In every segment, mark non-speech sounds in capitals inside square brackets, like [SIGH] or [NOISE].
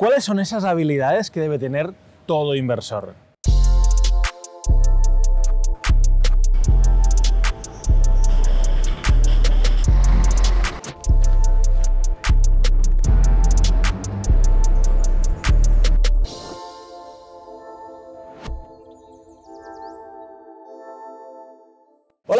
¿Cuáles son esas habilidades que debe tener todo inversor?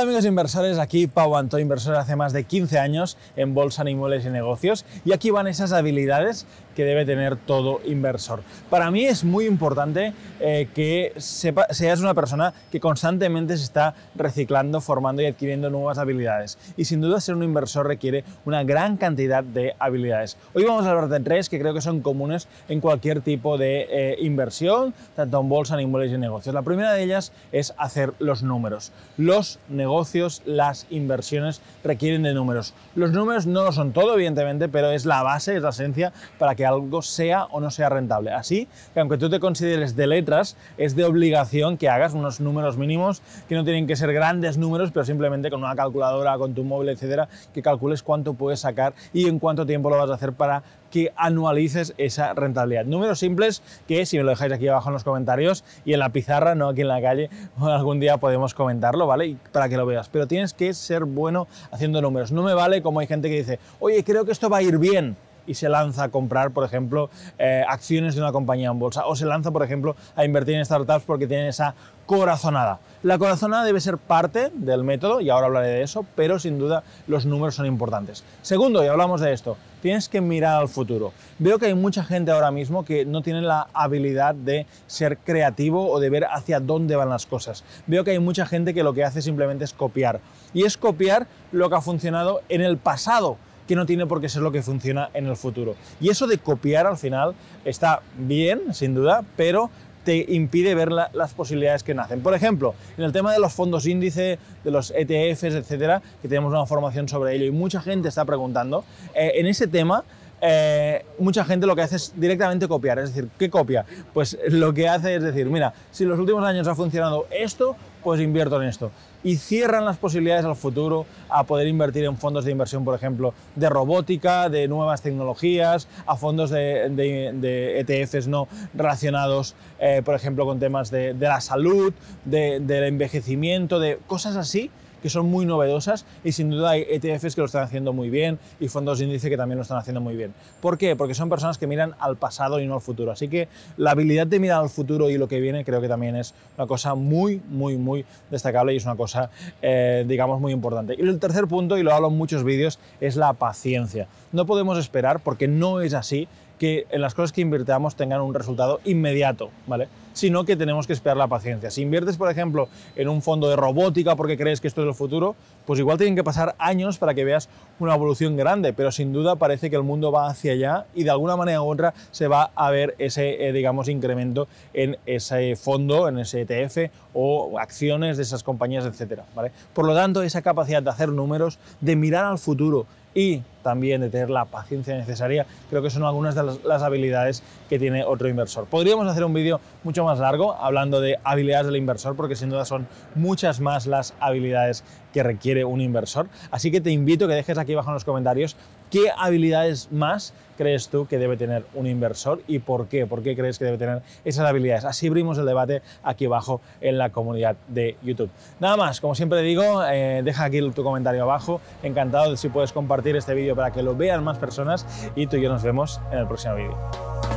Hola amigos inversores, aquí Pau Anto, inversor hace más de 15 años en Bolsa, animales y Negocios y aquí van esas habilidades que debe tener todo inversor. Para mí es muy importante eh, que seas una persona que constantemente se está reciclando, formando y adquiriendo nuevas habilidades y sin duda ser un inversor requiere una gran cantidad de habilidades. Hoy vamos a hablar de tres que creo que son comunes en cualquier tipo de eh, inversión, tanto en Bolsa, animales y Negocios. La primera de ellas es hacer los números. Los negocios negocios, las inversiones requieren de números. Los números no lo son todo, evidentemente, pero es la base, es la esencia para que algo sea o no sea rentable. Así que aunque tú te consideres de letras, es de obligación que hagas unos números mínimos que no tienen que ser grandes números, pero simplemente con una calculadora, con tu móvil, etcétera, que calcules cuánto puedes sacar y en cuánto tiempo lo vas a hacer para que anualices esa rentabilidad. Números simples que si me lo dejáis aquí abajo en los comentarios y en la pizarra, no aquí en la calle, [LAUGHS] algún día podemos comentarlo, ¿vale? Y para que lo veas, pero tienes que ser bueno haciendo números. No me vale como hay gente que dice, oye, creo que esto va a ir bien y se lanza a comprar, por ejemplo, eh, acciones de una compañía en bolsa o se lanza, por ejemplo, a invertir en startups porque tienen esa corazonada. La corazonada debe ser parte del método y ahora hablaré de eso, pero sin duda los números son importantes. Segundo, y hablamos de esto, tienes que mirar al futuro. Veo que hay mucha gente ahora mismo que no tiene la habilidad de ser creativo o de ver hacia dónde van las cosas. Veo que hay mucha gente que lo que hace simplemente es copiar. Y es copiar lo que ha funcionado en el pasado que no tiene por qué ser lo que funciona en el futuro. Y eso de copiar al final está bien, sin duda, pero te impide ver las posibilidades que nacen. Por ejemplo, en el tema de los fondos índice, de los ETFs, etcétera, que tenemos una formación sobre ello y mucha gente está preguntando, eh, en ese tema. Eh, mucha gente lo que hace es directamente copiar. Es decir, ¿qué copia? Pues lo que hace es decir, mira, si en los últimos años ha funcionado esto, pues invierto en esto. Y cierran las posibilidades al futuro a poder invertir en fondos de inversión, por ejemplo, de robótica, de nuevas tecnologías, a fondos de, ETFs e no relacionados, eh, por ejemplo, con temas de la salud, del envejecimiento, de cosas así que son muy novedosas y sin duda hay ETFs que lo están haciendo muy bien y fondos de índice que también lo están haciendo muy bien. ¿Por qué? Porque son personas que miran al pasado y no al futuro. Así que la habilidad de mirar al futuro y lo que viene creo que también es una cosa muy, muy, muy destacable y es una cosa, eh, digamos, muy importante. Y el tercer punto, y lo hablo en muchos vídeos, es la paciencia. No podemos esperar porque no es así que en las cosas que invirtamos tengan un resultado inmediato, ¿vale? sino que tenemos que esperar la paciencia. Si inviertes, por ejemplo, en un fondo de robótica porque crees que esto es el futuro, pues igual tienen que pasar años para que veas una evolución grande, pero sin duda parece que el mundo va hacia allá y de alguna manera u otra se va a ver ese, eh, digamos, incremento en ese fondo, en ese ETF o acciones de esas compañías, etc. Por lo tanto, esa capacidad de hacer números, de mirar al futuro y también de tener la paciencia necesaria, creo que son algunas de las, las habilidades que tiene otro inversor. Podríamos hacer un vídeo mucho más largo hablando de habilidades del inversor, porque sin duda son muchas más las habilidades que requiere un inversor. Así que te invito a que dejes aquí abajo en los comentarios qué habilidades más crees tú que debe tener un inversor y por qué, por qué crees que debe tener esas habilidades. Así abrimos el debate aquí abajo en la comunidad de YouTube. Nada más, como siempre digo, eh, deja aquí tu comentario abajo. Encantado de si puedes compartir este vídeo para que lo vean más personas y tú y yo nos vemos en el próximo vídeo.